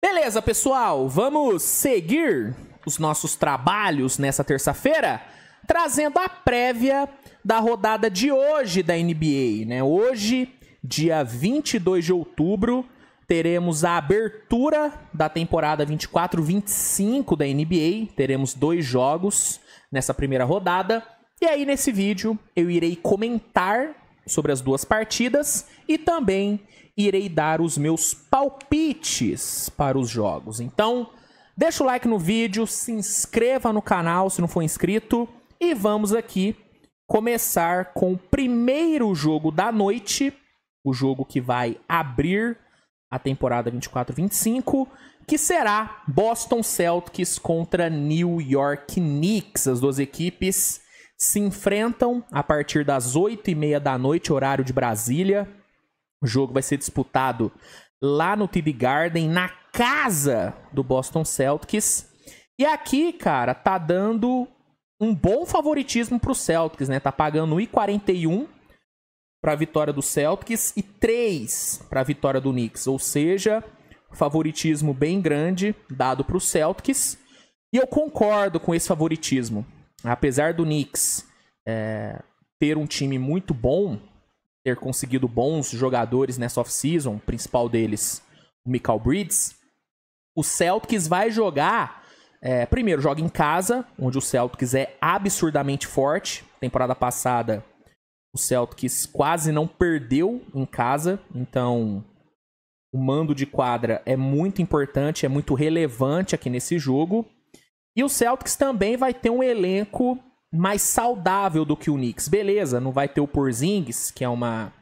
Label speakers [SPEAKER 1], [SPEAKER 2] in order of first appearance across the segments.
[SPEAKER 1] Beleza, pessoal, vamos seguir os nossos trabalhos nessa terça-feira, trazendo a prévia da rodada de hoje da NBA, né? Hoje, dia 22 de outubro, teremos a abertura da temporada 24/25 da NBA, teremos dois jogos nessa primeira rodada. E aí nesse vídeo eu irei comentar sobre as duas partidas e também irei dar os meus palpites para os jogos. Então, deixa o like no vídeo, se inscreva no canal se não for inscrito e vamos aqui começar com o primeiro jogo da noite, o jogo que vai abrir a temporada 24-25, que será Boston Celtics contra New York Knicks, as duas equipes se enfrentam a partir das 8 e meia da noite, horário de Brasília. O jogo vai ser disputado lá no TD Garden, na casa do Boston Celtics. E aqui, cara, tá dando um bom favoritismo pro Celtics, né? Tá pagando 1,41 para a vitória do Celtics e 3 para a vitória do Knicks, ou seja, favoritismo bem grande dado para o Celtics. E eu concordo com esse favoritismo apesar do Knicks é, ter um time muito bom, ter conseguido bons jogadores nessa off-season, o principal deles, o Michael Bridges, o Celtics vai jogar. É, primeiro, joga em casa, onde o Celtics é absurdamente forte. Temporada passada, o Celtics quase não perdeu em casa, então o mando de quadra é muito importante, é muito relevante aqui nesse jogo. E o Celtics também vai ter um elenco mais saudável do que o Knicks. Beleza, não vai ter o Porzingis, que é uma,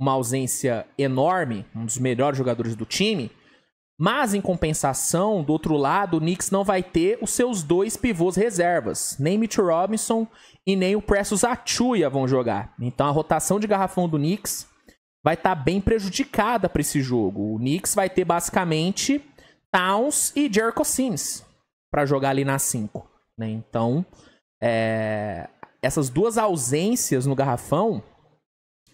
[SPEAKER 1] uma ausência enorme, um dos melhores jogadores do time. Mas, em compensação, do outro lado, o Knicks não vai ter os seus dois pivôs reservas. Nem Mitch Robinson e nem o Prestes Achuia vão jogar. Então, a rotação de garrafão do Knicks vai estar tá bem prejudicada para esse jogo. O Knicks vai ter, basicamente, Towns e Jericho Sims para jogar ali na 5. Né? Então, é, essas duas ausências no garrafão,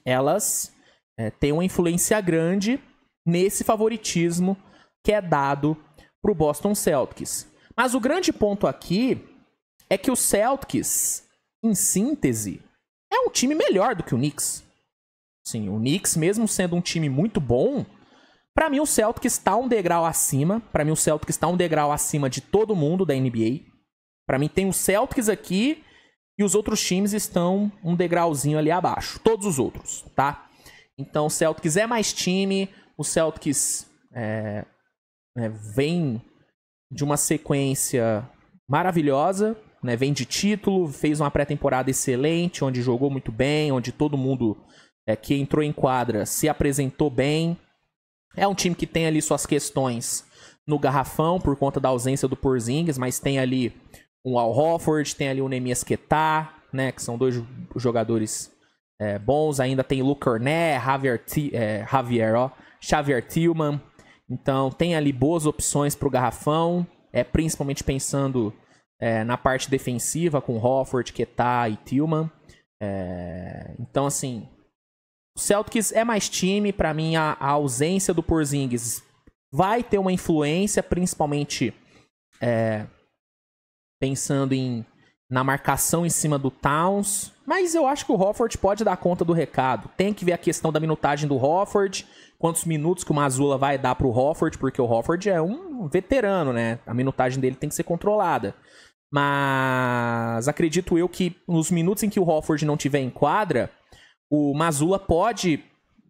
[SPEAKER 1] elas é, têm uma influência grande nesse favoritismo que é dado para o Boston Celtics. Mas o grande ponto aqui é que o Celtics, em síntese, é um time melhor do que o Knicks. Sim, o Knicks, mesmo sendo um time muito bom, para mim, o Celtics está um degrau acima. Para mim, o Celtics está um degrau acima de todo mundo da NBA. Para mim, tem o Celtics aqui e os outros times estão um degrauzinho ali abaixo. Todos os outros, tá? Então, o Celtics é mais time. O Celtics é, é, vem de uma sequência maravilhosa. Né? Vem de título, fez uma pré-temporada excelente, onde jogou muito bem, onde todo mundo é, que entrou em quadra se apresentou bem. É um time que tem ali suas questões no garrafão por conta da ausência do Porzingis, mas tem ali um Al Hofford, tem ali o um Nemias Quetá, né, que são dois jogadores é, bons. Ainda tem Luke Cornet, Javier, é, Javier, ó, Xavier Tillman. Então tem ali boas opções para o garrafão, é principalmente pensando é, na parte defensiva com Hofford, Quetá e Tillman. É, então assim o Celtics é mais time, para mim a, a, ausência do Porzingis vai ter uma influência, principalmente é, pensando em na marcação em cima do Towns, mas eu acho que o Hofford pode dar conta do recado. Tem que ver a questão da minutagem do Hofford, quantos minutos que o Mazula vai dar pro Hofford, porque o Hofford é um veterano, né? A minutagem dele tem que ser controlada. Mas acredito eu que nos minutos em que o Hofford não tiver em quadra, o Mazula pode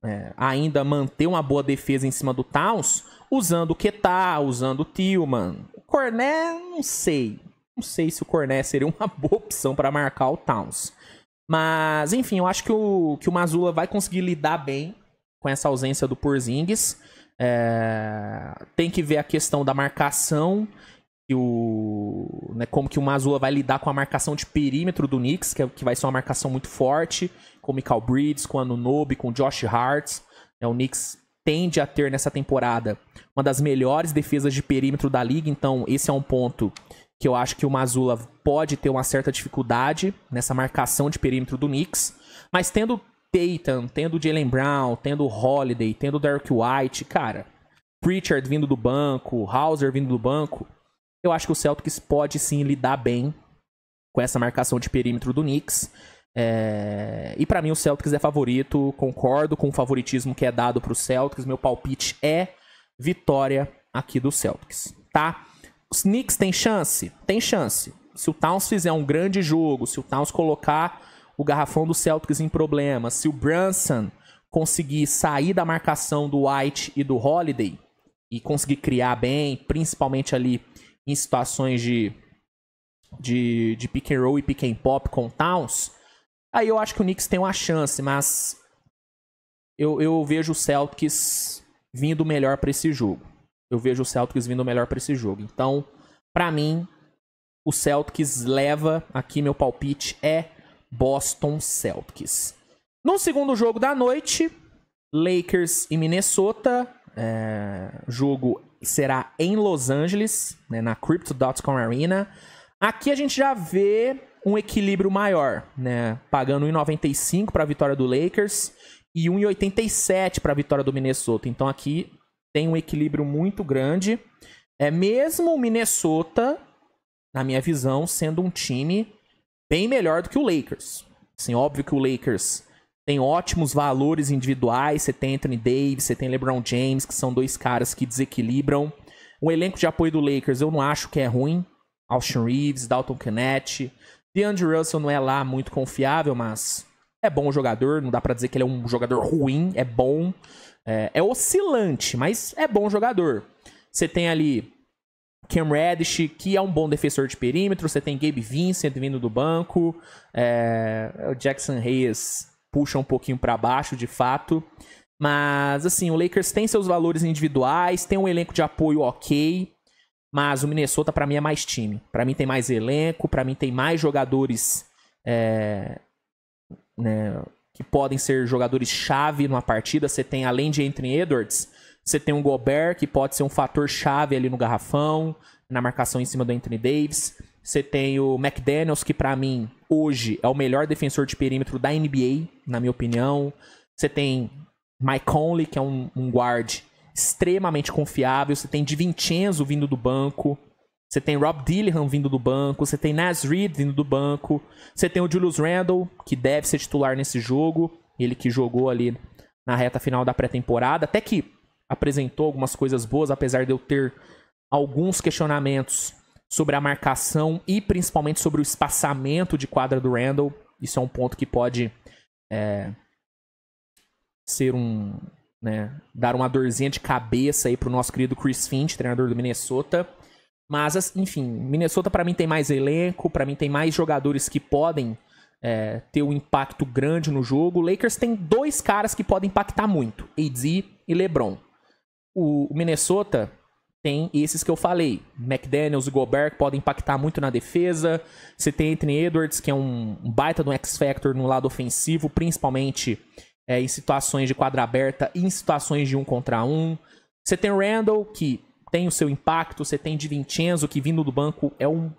[SPEAKER 1] é, ainda manter uma boa defesa em cima do Towns, usando o Ketá, usando o Tillman. O Corné, não sei. Não sei se o Corné seria uma boa opção para marcar o Towns. Mas, enfim, eu acho que o, que o Mazula vai conseguir lidar bem com essa ausência do Porzingis. É, tem que ver a questão da marcação que o, né, como que o Mazula vai lidar com a marcação de perímetro do Knicks, que, é, que vai ser uma marcação muito forte, com o Michael Bridges, com o Anunobi, com o Josh Hart. Né, o Knicks tende a ter nessa temporada uma das melhores defesas de perímetro da liga, então esse é um ponto que eu acho que o Mazula pode ter uma certa dificuldade nessa marcação de perímetro do Knicks, mas tendo Tatum, tendo Jalen Brown, tendo Holiday, tendo Derek White, cara, Pritchard vindo do banco, Hauser vindo do banco, eu acho que o Celtics pode sim lidar bem com essa marcação de perímetro do Knicks. É... E para mim o Celtics é favorito, concordo com o favoritismo que é dado para o Celtics. Meu palpite é vitória aqui do Celtics, tá? Os Knicks tem chance? Tem chance. Se o Towns fizer um grande jogo, se o Towns colocar o garrafão do Celtics em problemas, se o Brunson conseguir sair da marcação do White e do Holiday e conseguir criar bem, principalmente ali em situações de, de, de pick and roll e pick and pop com Towns, aí eu acho que o Knicks tem uma chance, mas eu, eu vejo o Celtics vindo melhor para esse jogo. Eu vejo o Celtics vindo melhor para esse jogo. Então, para mim, o Celtics leva, aqui meu palpite é Boston Celtics. No segundo jogo da noite, Lakers e Minnesota é, jogo será em Los Angeles, né, na Crypto.com Arena. Aqui a gente já vê um equilíbrio maior, né? Pagando 1,95 para a vitória do Lakers e 1,87 para a vitória do Minnesota. Então aqui tem um equilíbrio muito grande. É mesmo o Minnesota, na minha visão, sendo um time bem melhor do que o Lakers. Sim, óbvio que o Lakers tem ótimos valores individuais. Você tem Anthony Davis, você tem LeBron James, que são dois caras que desequilibram. O elenco de apoio do Lakers eu não acho que é ruim. Austin Reeves, Dalton Kennett. DeAndre Russell não é lá muito confiável, mas é bom jogador. Não dá para dizer que ele é um jogador ruim, é bom. É, é oscilante, mas é bom jogador. Você tem ali Cam Reddish, que é um bom defensor de perímetro. Você tem Gabe Vincent vindo do banco. É, o Jackson Reyes puxa um pouquinho para baixo, de fato. Mas, assim, o Lakers tem seus valores individuais, tem um elenco de apoio ok, mas o Minnesota, para mim, é mais time. Para mim, tem mais elenco, para mim, tem mais jogadores é, né, que podem ser jogadores-chave numa partida. Você tem, além de Anthony Edwards, você tem um Gobert, que pode ser um fator-chave ali no garrafão, na marcação em cima do Anthony Davis. Você tem o McDaniels, que para mim, hoje, é o melhor defensor de perímetro da NBA, na minha opinião. Você tem Mike Conley, que é um, um guard extremamente confiável. Você tem DiVincenzo vindo do banco. Você tem Rob Dillingham vindo do banco. Você tem Nas Reed vindo do banco. Você tem o Julius Randle, que deve ser titular nesse jogo. Ele que jogou ali na reta final da pré-temporada. Até que apresentou algumas coisas boas, apesar de eu ter alguns questionamentos sobre a marcação e principalmente sobre o espaçamento de quadra do Randall. Isso é um ponto que pode é, ser um. Né, dar uma dorzinha de cabeça aí pro nosso querido Chris Finch, treinador do Minnesota. Mas, enfim, Minnesota para mim tem mais elenco, para mim tem mais jogadores que podem é, ter um impacto grande no jogo. O Lakers tem dois caras que podem impactar muito: AD e LeBron. O Minnesota tem esses que eu falei. McDaniels e Gobert que podem impactar muito na defesa. Você tem Anthony Edwards, que é um, baita do um X-Factor no lado ofensivo, principalmente é, em situações de quadra aberta e em situações de um contra um. Você tem Randall, que tem o seu impacto. Você tem DiVincenzo, que vindo do banco é um,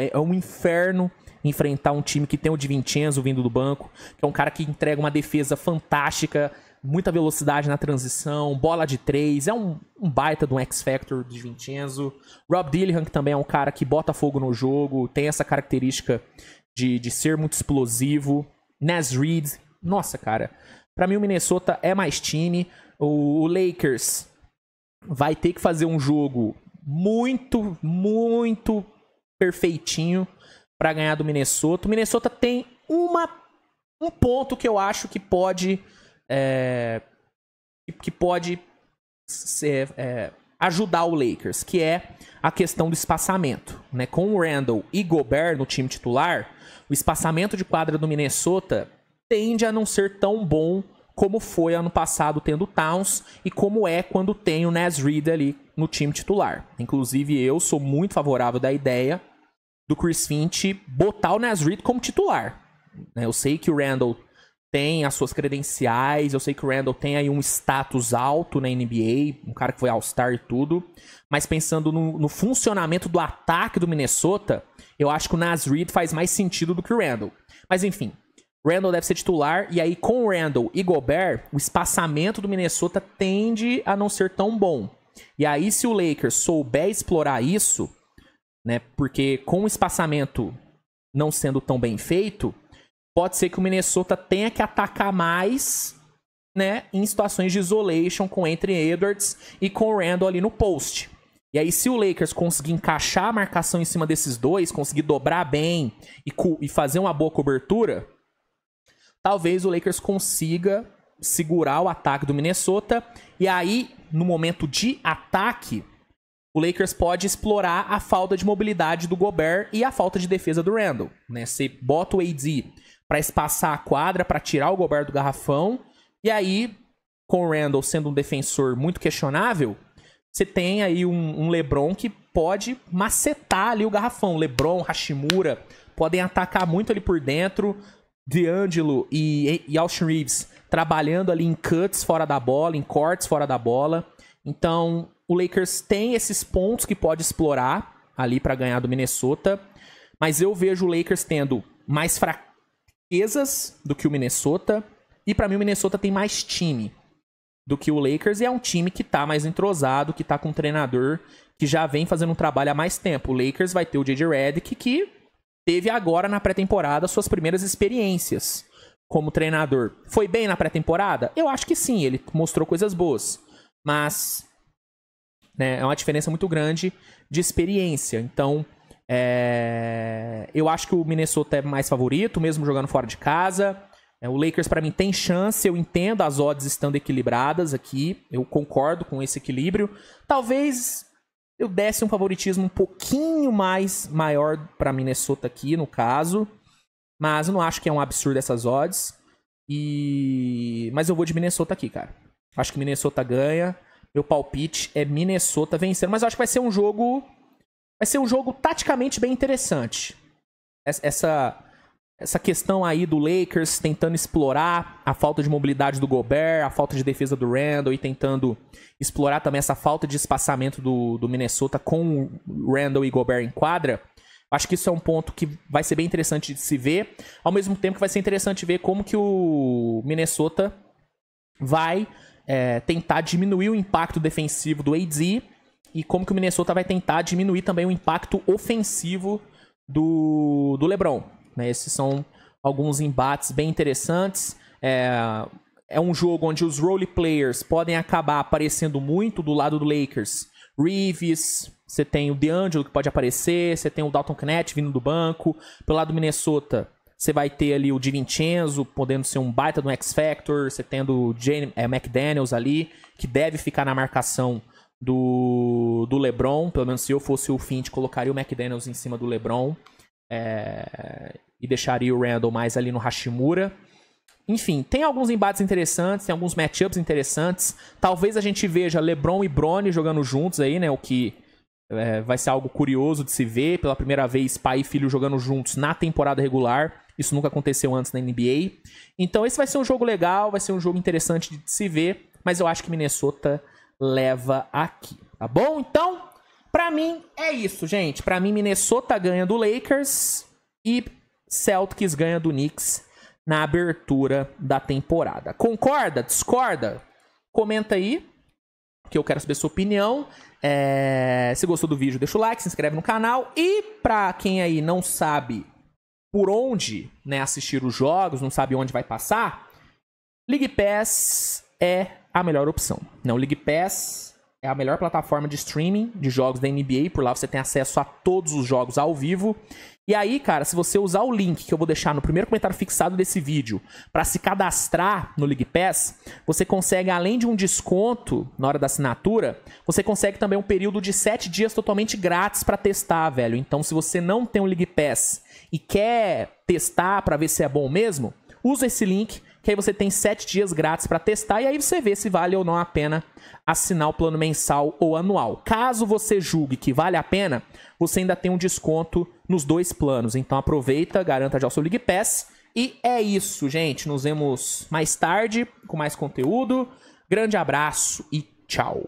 [SPEAKER 1] é, é um inferno enfrentar um time que tem o DiVincenzo vindo do banco, que é um cara que entrega uma defesa fantástica muita velocidade na transição, bola de três, é um, um baita de um X-Factor de Vincenzo. Rob Dillihan, que também é um cara que bota fogo no jogo, tem essa característica de, de ser muito explosivo. Nas Reed, nossa, cara. Para mim, o Minnesota é mais time. O, o Lakers vai ter que fazer um jogo muito, muito perfeitinho para ganhar do Minnesota. O Minnesota tem uma um ponto que eu acho que pode é, que pode ser, é, ajudar o Lakers, que é a questão do espaçamento. Né? Com o Randall e Gobert no time titular, o espaçamento de quadra do Minnesota tende a não ser tão bom como foi ano passado tendo o Towns e como é quando tem o Nas Reed ali no time titular. Inclusive, eu sou muito favorável da ideia do Chris Finch botar o Nas Reed como titular. Né? Eu sei que o Randall tem as suas credenciais. Eu sei que o Randall tem aí um status alto na NBA, um cara que foi All-Star e tudo. Mas pensando no, no, funcionamento do ataque do Minnesota, eu acho que o Nas Reed faz mais sentido do que o Randall. Mas enfim, Randall deve ser titular. E aí, com o Randall e Gobert, o espaçamento do Minnesota tende a não ser tão bom. E aí, se o Lakers souber explorar isso, né? Porque com o espaçamento não sendo tão bem feito, pode ser que o Minnesota tenha que atacar mais, né, em situações de isolation com entre Edwards e com Randall ali no post. E aí, se o Lakers conseguir encaixar a marcação em cima desses dois, conseguir dobrar bem e, e fazer uma boa cobertura, talvez o Lakers consiga segurar o ataque do Minnesota. E aí, no momento de ataque, o Lakers pode explorar a falta de mobilidade do Gobert e a falta de defesa do Randall. Né? Você bota o AD para espaçar a quadra, para tirar o Gobert do garrafão. E aí, com o Randall sendo um defensor muito questionável, você tem aí um, um LeBron que pode macetar ali o garrafão. LeBron, Hashimura podem atacar muito ali por dentro. DeAngelo e, e Austin Reeves trabalhando ali em cuts fora da bola, em cortes fora da bola. Então, o Lakers tem esses pontos que pode explorar ali para ganhar do Minnesota, mas eu vejo o Lakers tendo mais fraqueza fraquezas do que o Minnesota. E para mim o Minnesota tem mais time do que o Lakers e é um time que tá mais entrosado, que tá com um treinador que já vem fazendo um trabalho há mais tempo. O Lakers vai ter o JJ Redick que teve agora na pré-temporada suas primeiras experiências como treinador. Foi bem na pré-temporada? Eu acho que sim, ele mostrou coisas boas, mas né, é uma diferença muito grande de experiência. Então, é... Eu acho que o Minnesota é mais favorito, mesmo jogando fora de casa. É, o Lakers, para mim, tem chance. Eu entendo as odds estando equilibradas aqui. Eu concordo com esse equilíbrio. Talvez eu desse um favoritismo um pouquinho mais maior para Minnesota aqui, no caso. Mas eu não acho que é um absurdo essas odds. E... Mas eu vou de Minnesota aqui, cara. Acho que Minnesota ganha. Meu palpite é Minnesota vencendo. Mas eu acho que vai ser um jogo vai ser um jogo taticamente bem interessante. Essa, essa questão aí do Lakers tentando explorar a falta de mobilidade do Gobert, a falta de defesa do Randall e tentando explorar também essa falta de espaçamento do, do Minnesota com Randall e Gobert em quadra. Acho que isso é um ponto que vai ser bem interessante de se ver, ao mesmo tempo que vai ser interessante ver como que o Minnesota vai é, tentar diminuir o impacto defensivo do AD e como que o Minnesota vai tentar diminuir também o impacto ofensivo do, do LeBron. Né? Esses são alguns embates bem interessantes. É, é um jogo onde os role players podem acabar aparecendo muito do lado do Lakers. Reeves, você tem o DeAngelo que pode aparecer, você tem o Dalton Knett vindo do banco. Pelo lado do Minnesota, você vai ter ali o DiVincenzo podendo ser um baita do X-Factor, você tendo o Jane, é, McDaniels ali, que deve ficar na marcação do, do LeBron. Pelo menos se eu fosse o Fint, colocaria o McDaniels em cima do LeBron. É, e deixaria o Randall mais ali no Hashimura. Enfim, tem alguns embates interessantes, tem alguns matchups interessantes. Talvez a gente veja LeBron e Brony jogando juntos aí, né? O que é, vai ser algo curioso de se ver. Pela primeira vez, pai e filho jogando juntos na temporada regular. Isso nunca aconteceu antes na NBA. Então, esse vai ser um jogo legal, vai ser um jogo interessante de se ver. Mas eu acho que Minnesota leva aqui, tá bom? Então, para mim é isso, gente. Para mim Minnesota ganha do Lakers e Celtics ganha do Knicks na abertura da temporada. Concorda? Discorda? Comenta aí, que eu quero saber sua opinião. É... se gostou do vídeo, deixa o like, se inscreve no canal. E pra quem aí não sabe por onde né, assistir os jogos, não sabe onde vai passar, League Pass é a melhor opção. Não, o League Pass é a melhor plataforma de streaming de jogos da NBA. Por lá você tem acesso a todos os jogos ao vivo. E aí, cara, se você usar o link que eu vou deixar no primeiro comentário fixado desse vídeo para se cadastrar no League Pass, você consegue, além de um desconto na hora da assinatura, você consegue também um período de 7 dias totalmente grátis para testar, velho. Então, se você não tem o League Pass e quer testar para ver se é bom mesmo, usa esse link que aí você tem 7 dias grátis para testar e aí você vê se vale ou não a pena assinar o plano mensal ou anual. Caso você julgue que vale a pena, você ainda tem um desconto nos dois planos. Então aproveita, garanta já o seu League Pass. E é isso, gente. Nos vemos mais tarde com mais conteúdo. Grande abraço e tchau.